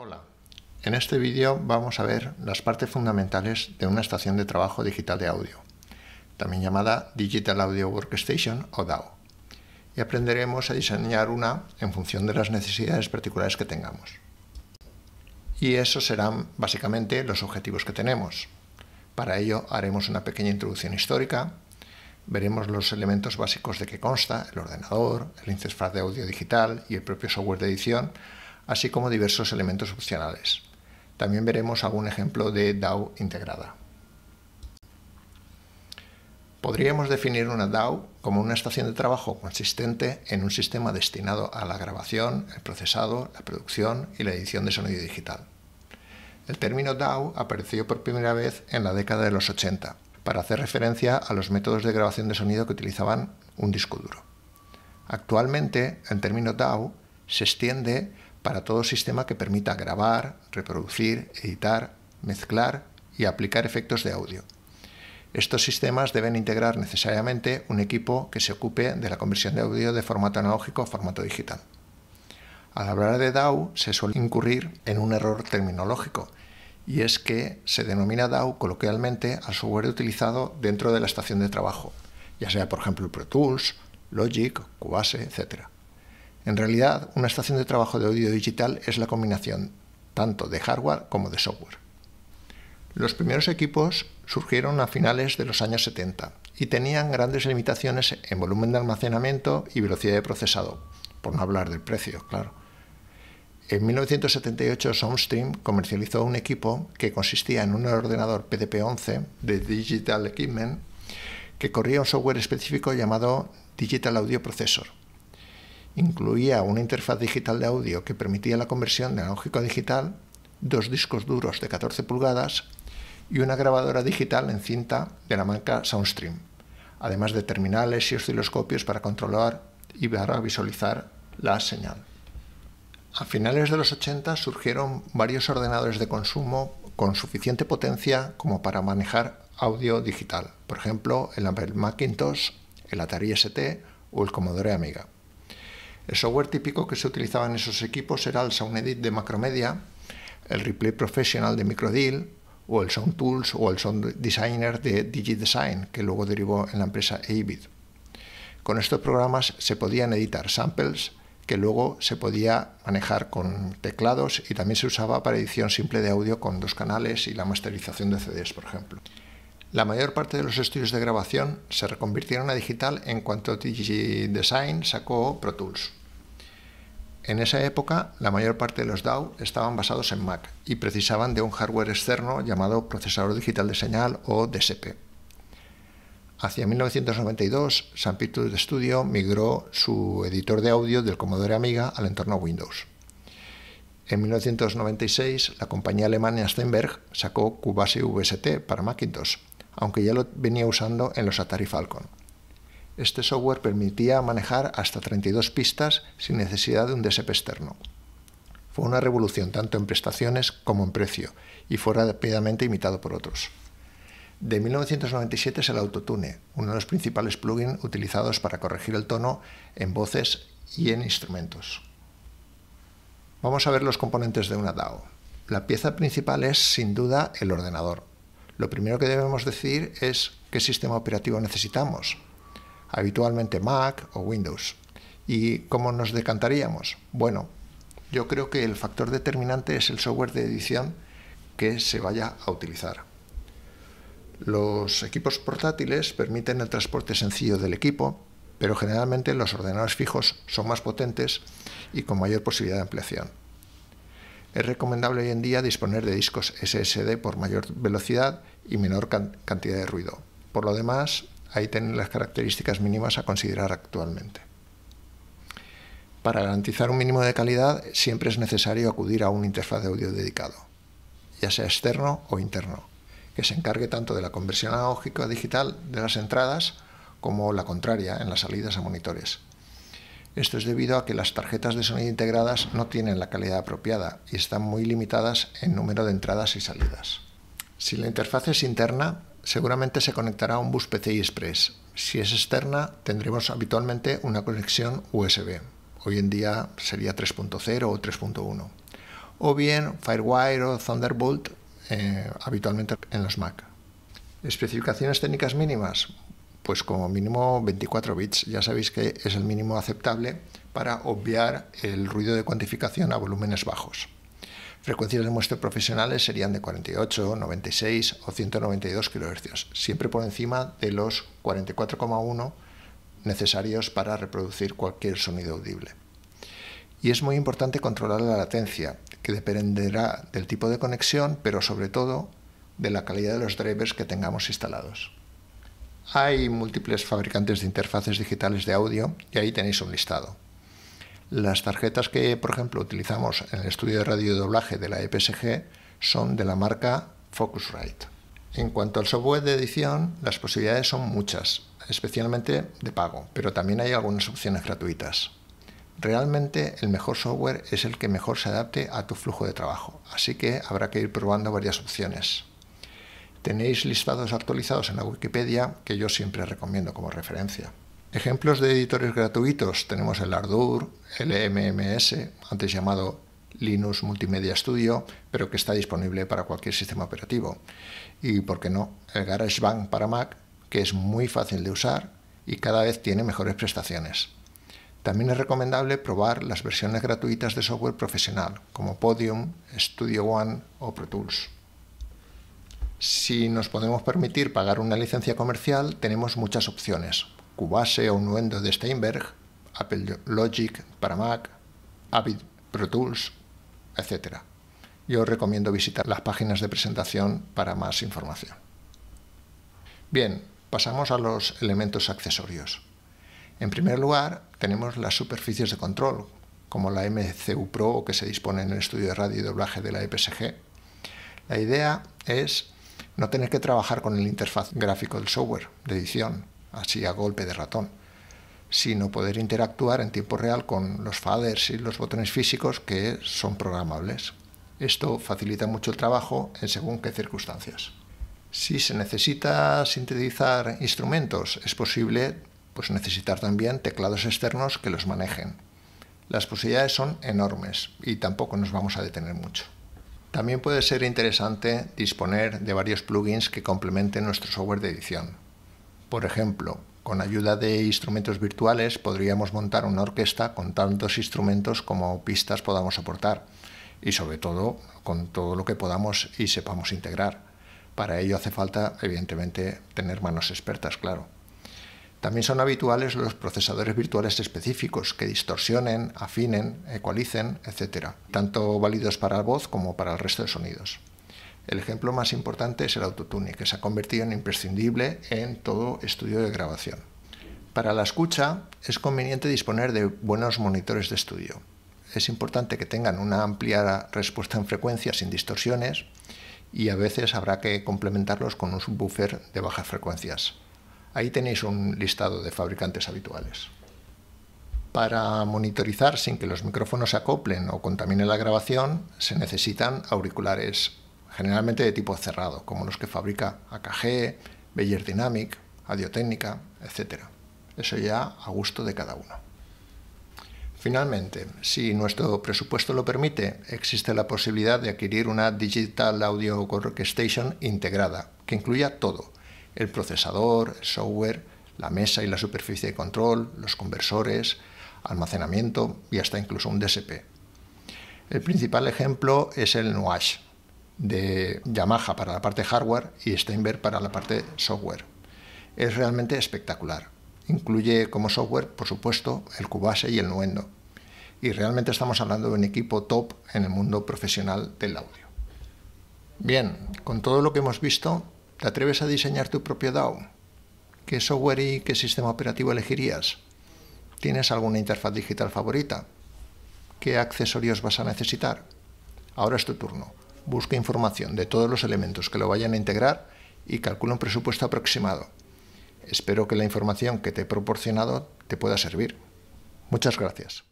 Hola, en este vídeo vamos a ver las partes fundamentales de una estación de trabajo digital de audio, también llamada Digital Audio Workstation o DAO, y aprenderemos a diseñar una en función de las necesidades particulares que tengamos. Y esos serán básicamente los objetivos que tenemos. Para ello haremos una pequeña introducción histórica, veremos los elementos básicos de que consta el ordenador, el interfaz de audio digital y el propio software de edición, así como diversos elementos opcionales. También veremos algún ejemplo de DAO integrada. Podríamos definir una DAO como una estación de trabajo consistente en un sistema destinado a la grabación, el procesado, la producción y la edición de sonido digital. El término DAO apareció por primera vez en la década de los 80 para hacer referencia a los métodos de grabación de sonido que utilizaban un disco duro. Actualmente, el término DAO se extiende para todo sistema que permita grabar, reproducir, editar, mezclar y aplicar efectos de audio. Estos sistemas deben integrar necesariamente un equipo que se ocupe de la conversión de audio de formato analógico a formato digital. Al hablar de DAW se suele incurrir en un error terminológico, y es que se denomina DAW coloquialmente al software utilizado dentro de la estación de trabajo, ya sea por ejemplo Pro Tools, Logic, Cubase, etc. En realidad, una estación de trabajo de audio digital es la combinación tanto de hardware como de software. Los primeros equipos surgieron a finales de los años 70 y tenían grandes limitaciones en volumen de almacenamiento y velocidad de procesado, por no hablar del precio, claro. En 1978 Soundstream comercializó un equipo que consistía en un ordenador PDP-11 de Digital Equipment que corría un software específico llamado Digital Audio Processor incluía una interfaz digital de audio que permitía la conversión de analógico a digital, dos discos duros de 14 pulgadas y una grabadora digital en cinta de la marca Soundstream, además de terminales y osciloscopios para controlar y visualizar la señal. A finales de los 80 surgieron varios ordenadores de consumo con suficiente potencia como para manejar audio digital, por ejemplo el Apple Macintosh, el Atari ST o el Commodore Amiga. El software típico que se utilizaba en esos equipos era el SoundEdit de Macromedia, el Replay Professional de Microdeal o el Soundtools o el Sounddesigner de DigiDesign, que luego derivó en la empresa Avid. Con estos programas se podían editar samples que luego se podía manejar con teclados y también se usaba para edición simple de audio con dos canales y la masterización de CDs, por ejemplo. La mayor parte de los estudios de grabación se reconvirtieron a digital en cuanto Design sacó Pro Tools. En esa época, la mayor parte de los DAW estaban basados en Mac y precisaban de un hardware externo llamado procesador digital de señal o DSP. Hacia 1992, San de Studio migró su editor de audio del Commodore Amiga al entorno Windows. En 1996, la compañía alemana Steinberg sacó Cubase VST para Macintosh, aunque ya lo venía usando en los Atari Falcon. Este software permitía manejar hasta 32 pistas sin necesidad de un DSP externo. Fue una revolución tanto en prestaciones como en precio y fue rápidamente imitado por otros. De 1997 es el Autotune, uno de los principales plugins utilizados para corregir el tono en voces y en instrumentos. Vamos a ver los componentes de una DAO. La pieza principal es, sin duda, el ordenador lo primero que debemos decir es qué sistema operativo necesitamos, habitualmente Mac o Windows. ¿Y cómo nos decantaríamos? Bueno, yo creo que el factor determinante es el software de edición que se vaya a utilizar. Los equipos portátiles permiten el transporte sencillo del equipo, pero generalmente los ordenadores fijos son más potentes y con mayor posibilidad de ampliación es recomendable hoy en día disponer de discos SSD por mayor velocidad y menor cantidad de ruido. Por lo demás, ahí tienen las características mínimas a considerar actualmente. Para garantizar un mínimo de calidad, siempre es necesario acudir a una interfaz de audio dedicado, ya sea externo o interno, que se encargue tanto de la conversión analógica a digital de las entradas como la contraria en las salidas a monitores. Esto es debido a que las tarjetas de sonido integradas no tienen la calidad apropiada y están muy limitadas en número de entradas y salidas. Si la interfaz es interna, seguramente se conectará a un bus PCI Express. Si es externa, tendremos habitualmente una conexión USB. Hoy en día sería 3.0 o 3.1. O bien Firewire o Thunderbolt eh, habitualmente en los Mac. Especificaciones técnicas mínimas pues como mínimo 24 bits. Ya sabéis que es el mínimo aceptable para obviar el ruido de cuantificación a volúmenes bajos. Frecuencias de muestreo profesionales serían de 48, 96 o 192 kHz, siempre por encima de los 44,1 necesarios para reproducir cualquier sonido audible. Y es muy importante controlar la latencia, que dependerá del tipo de conexión, pero sobre todo de la calidad de los drivers que tengamos instalados. Hay múltiples fabricantes de interfaces digitales de audio y ahí tenéis un listado. Las tarjetas que, por ejemplo, utilizamos en el estudio de radio doblaje de la EPSG son de la marca Focusrite. En cuanto al software de edición, las posibilidades son muchas, especialmente de pago, pero también hay algunas opciones gratuitas. Realmente el mejor software es el que mejor se adapte a tu flujo de trabajo, así que habrá que ir probando varias opciones. Tenéis listados actualizados en la Wikipedia que yo siempre recomiendo como referencia. Ejemplos de editores gratuitos tenemos el Ardour, el MMS, antes llamado Linux Multimedia Studio, pero que está disponible para cualquier sistema operativo. Y, ¿por qué no?, el GarageBand para Mac, que es muy fácil de usar y cada vez tiene mejores prestaciones. También es recomendable probar las versiones gratuitas de software profesional, como Podium, Studio One o Pro Tools. Si nos podemos permitir pagar una licencia comercial, tenemos muchas opciones. Cubase o Nuendo de Steinberg, Apple Logic para Mac, Avid Pro Tools, etc. Yo os recomiendo visitar las páginas de presentación para más información. Bien, pasamos a los elementos accesorios. En primer lugar, tenemos las superficies de control, como la MCU Pro que se dispone en el estudio de radio y doblaje de la EPSG. La idea es no tener que trabajar con el interfaz gráfico del software de edición, así a golpe de ratón, sino poder interactuar en tiempo real con los faders y los botones físicos que son programables. Esto facilita mucho el trabajo en según qué circunstancias. Si se necesita sintetizar instrumentos, es posible pues, necesitar también teclados externos que los manejen. Las posibilidades son enormes y tampoco nos vamos a detener mucho. También puede ser interesante disponer de varios plugins que complementen nuestro software de edición. Por ejemplo, con ayuda de instrumentos virtuales podríamos montar una orquesta con tantos instrumentos como pistas podamos aportar y sobre todo con todo lo que podamos y sepamos integrar. Para ello hace falta, evidentemente, tener manos expertas, claro. También son habituales los procesadores virtuales específicos que distorsionen, afinen, ecualicen, etc., tanto válidos para la voz como para el resto de sonidos. El ejemplo más importante es el autotune, que se ha convertido en imprescindible en todo estudio de grabación. Para la escucha es conveniente disponer de buenos monitores de estudio. Es importante que tengan una amplia respuesta en frecuencia sin distorsiones y a veces habrá que complementarlos con un subwoofer de bajas frecuencias. Ahí tenéis un listado de fabricantes habituales. Para monitorizar sin que los micrófonos se acoplen o contaminen la grabación, se necesitan auriculares generalmente de tipo cerrado, como los que fabrica AKG, Bayer Dynamic, technica etc. Eso ya a gusto de cada uno. Finalmente, si nuestro presupuesto lo permite, existe la posibilidad de adquirir una Digital Audio Workstation integrada, que incluya todo, el procesador, el software, la mesa y la superficie de control, los conversores, almacenamiento y hasta incluso un DSP. El principal ejemplo es el Nuage, de Yamaha para la parte hardware y Steinberg para la parte software. Es realmente espectacular. Incluye como software, por supuesto, el Cubase y el Nuendo. Y realmente estamos hablando de un equipo top en el mundo profesional del audio. Bien, con todo lo que hemos visto, ¿Te atreves a diseñar tu propio DAO? ¿Qué software y qué sistema operativo elegirías? ¿Tienes alguna interfaz digital favorita? ¿Qué accesorios vas a necesitar? Ahora es tu turno. Busca información de todos los elementos que lo vayan a integrar y calcula un presupuesto aproximado. Espero que la información que te he proporcionado te pueda servir. Muchas gracias.